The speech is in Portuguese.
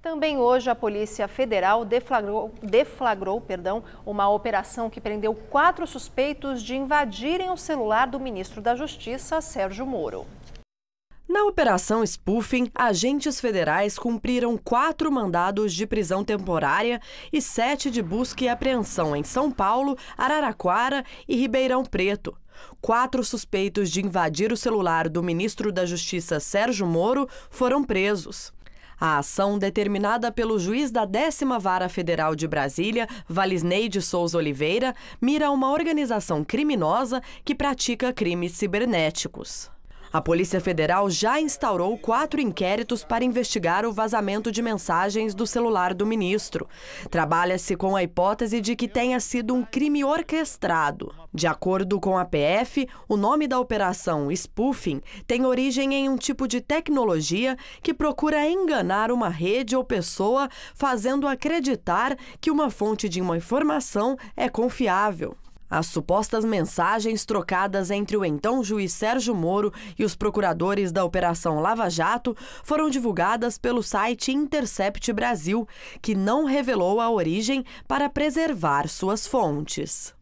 Também hoje a Polícia Federal deflagrou, deflagrou perdão, uma operação que prendeu quatro suspeitos de invadirem o celular do ministro da Justiça, Sérgio Moro. Na Operação Spoofing, agentes federais cumpriram quatro mandados de prisão temporária e sete de busca e apreensão em São Paulo, Araraquara e Ribeirão Preto. Quatro suspeitos de invadir o celular do ministro da Justiça Sérgio Moro foram presos. A ação determinada pelo juiz da décima Vara Federal de Brasília, Valisneide Souza Oliveira, mira uma organização criminosa que pratica crimes cibernéticos. A Polícia Federal já instaurou quatro inquéritos para investigar o vazamento de mensagens do celular do ministro. Trabalha-se com a hipótese de que tenha sido um crime orquestrado. De acordo com a PF, o nome da operação spoofing tem origem em um tipo de tecnologia que procura enganar uma rede ou pessoa, fazendo acreditar que uma fonte de uma informação é confiável. As supostas mensagens trocadas entre o então juiz Sérgio Moro e os procuradores da Operação Lava Jato foram divulgadas pelo site Intercept Brasil, que não revelou a origem para preservar suas fontes.